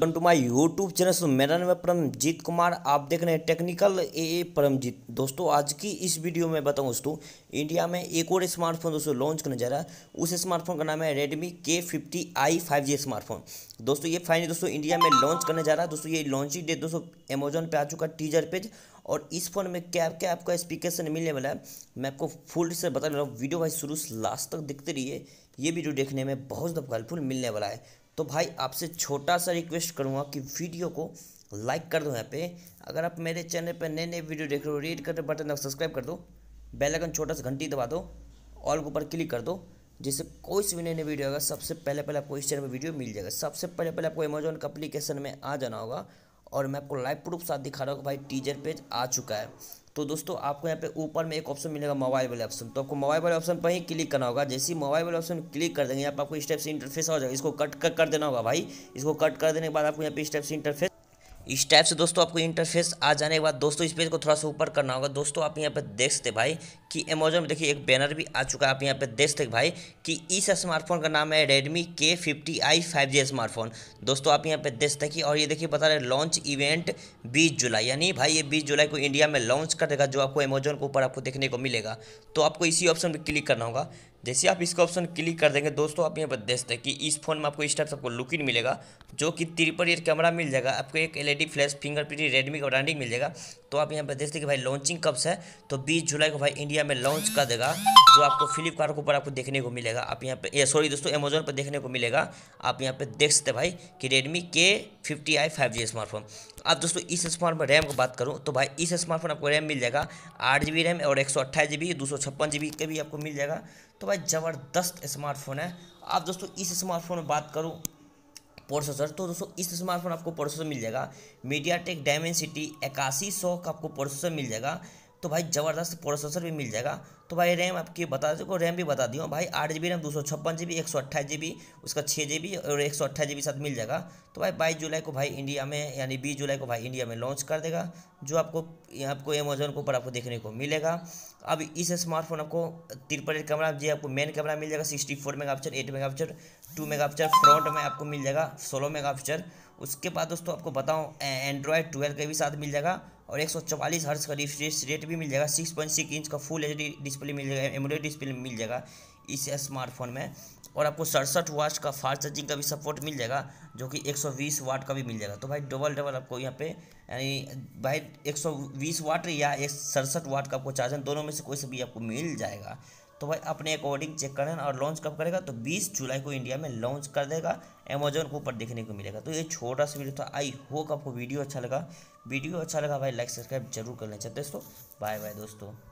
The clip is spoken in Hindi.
welcome to my YouTube channel मेरा नाम है परमजीत कुमार आप देख रहे हैं टेक्निकल ए ए परमजीत दोस्तों आज की इस वीडियो में बताऊं दोस्तों इंडिया में एक और स्मार्टफोन दोस्तों लॉन्च करने जा रहा है उस स्मार्टफोन का नाम है Redmi K fifty i five G smartphone दोस्तों ये फाइनली दोस्तों इंडिया में लॉन्च करने जा रहा है दोस्तों ये लॉन्चिंग डेट दोस्तों अमेजोन पर आ चुका है टीजर पेज और इस फोन में क्या क्या आपका स्पीकेशन मिलने वाला है मैं आपको फुल से बता रहा हूँ वीडियो भाई शुरू से लास्ट तक देखते रहिए ये वीडियो देखने में बहुत ज़्यादा हेल्पफुल मिलने वाला है तो भाई आपसे छोटा सा रिक्वेस्ट करूँगा कि वीडियो को लाइक कर दो यहाँ पे अगर आप मेरे चैनल पर नए नए वीडियो देख रहे हो रीड कर बटन सब्सक्राइब कर दो बेल आइकन छोटा सा घंटी दबा दो ऑल के ऊपर क्लिक कर दो जिससे कोई सी नए नई नई वीडियो आएगा सबसे पहले पहले आपको इस चैनल पर वीडियो मिल जाएगा सबसे पहले पहले आपको अमेजोन का अप्लीकेशन में आ जाना होगा और मैं आपको लाइव प्रूफ साथ दिखा रहा हूँ कि भाई टीजर पेज आ चुका है तो दोस्तों आपको यहाँ पे ऊपर में एक ऑप्शन मिलेगा मोबाइल वाले ऑप्शन तो आपको मोबाइल वाले ऑप्शन पर ही क्लिक करना होगा जैसे ही मोबाइल वाले ऑप्शन क्लिक कर देंगे यहाँ पर आपको स्टेप से इंटरफेस हो जाएगा इसको कट कर, देना होगा भाई इसको कट कर देने के बाद आपको यहाँ पे स्टेप से इंटरफेस इस टाइप से दोस्तों आपको इंटरफेस आ जाने के बाद दोस्तों इस पेज को थोड़ा सा ऊपर करना होगा दोस्तों आप यहाँ पे देख सकते भाई कि अमेजोन में देखिए एक बैनर भी आ चुका है आप यहाँ पे देख सकते भाई कि इस स्मार्टफोन का नाम है Redmi K fifty i five G smartphone दोस्तों आप यहाँ पे देख सकते कि और ये देखिए बता रहे लॉन्च इवेंट बीस जुलाई यानी भाई ये बीस जुलाई को इंडिया में लॉन्च कर देगा जो आपको अमेजोन के ऊपर आपको देखने को मिलेगा तो आपको इसी ऑप्शन पर क्लिक करना होगा जैसे आप इसका ऑप्शन क्लिक कर देंगे दोस्तों आप यहाँ पर देख सकते हैं कि इस फोन में आपको इस टाइप से आपको लुकिन मिलेगा जो कि ट्रिपल ईयर कैमरा मिल जाएगा आपको एक एलईडी फ्लैश फिंगरप्रिंट रेडमी का ब्रांडिंग मिल जाएगा तो आप यहाँ पर देख सकते हैं कि भाई लॉन्चिंग कब से है तो बीस जुलाई को भाई इंडिया में लॉन्च कर देगा जो आपको फ्लिपकार्ट के ऊपर आपको देखने को मिलेगा आप यहाँ पर सॉरी दोस्तों अमेजोन पर देखने को मिलेगा आप यहाँ पर देख सकते भाई कि Redmi K fifty i five G smartphone अब दोस्तों इस स्मार्टफोन रैम की बात करूँ तो भाई इस स्मार्टफोन आपको रैम मिल जाएगा आठ जी बी रैम और एक सौ अट्ठाईस जी बी दो सौ छप्पन जी बी का भी आपको मिल जाएगा तो भाई ज़बरदस्त स्मार्टफोन है आप दोस्तों इस स्मार्टफोन में बात करूँ प्रोसेसर तो दोस्तों इस स्मार्टफोन आपको प्रोसेसर मिल जाएगा मीडिया टेक डायमेंसिटी इक्यासी सौ का आपको प्रोसेसर मिल जाएगा तो भाई ज़बरदस्त प्रोसेसर भी मिल जाएगा तो भाई रैम आपकी बता देखो रैम भी बता दियो भाई आठ जी बी रैम दो सौ छप्पन जी बी एक सौ अट्ठाईस जी बी उसका छः जी बी और एक सौ अट्ठाईस जी बी साथ मिल जाएगा तो भाई बाईस जुलाई को भाई इंडिया में यानी बीस जुलाई को भाई इंडिया में लॉन्च कर देगा जो आपको आपको अमेजोन के ऊपर आपको देखने को मिलेगा अब इस स्मार्टफोन आपको तिरपन कैमरा जी आपको मेन कैमरा मिल जाएगा sixty four mega picture eight mega picture two mega pixel front में आपको मिल जाएगा सोलह मेगा पिक्सल उसके बाद दोस्तों आपको बताऊँ एंड्रॉयड ट्वेल्व के भी साथ मिल जाएगा और एक हर्ट्ज का रिफ्रेश रेट भी मिल जाएगा 6.6 इंच का फुल एच डिस्प्ले मिल जाएगा एमोलेड डिस्प्ले मिल जाएगा इस स्मार्टफोन में और आपको सड़सठ वाट का फास्ट चार्जिंग का भी सपोर्ट मिल जाएगा जो कि 120 वाट का भी मिल जाएगा तो भाई डबल डबल आपको यहाँ पे यानी भाई 120 वाट या एक सड़सठ वाट का आपको चार्जर दोनों में से कोई से भी आपको मिल जाएगा तो भाई अपने अकॉर्डिंग चेक करें और लॉन्च कब करेगा तो 20 जुलाई को इंडिया में लॉन्च कर देगा अमेजोन के ऊपर देखने को मिलेगा तो ये छोटा सा वीडियो था आई होप आपको वीडियो अच्छा लगा वीडियो अच्छा लगा भाई लाइक सब्सक्राइब जरूर कर लें चलते दोस्तों बाय बाय दोस्तों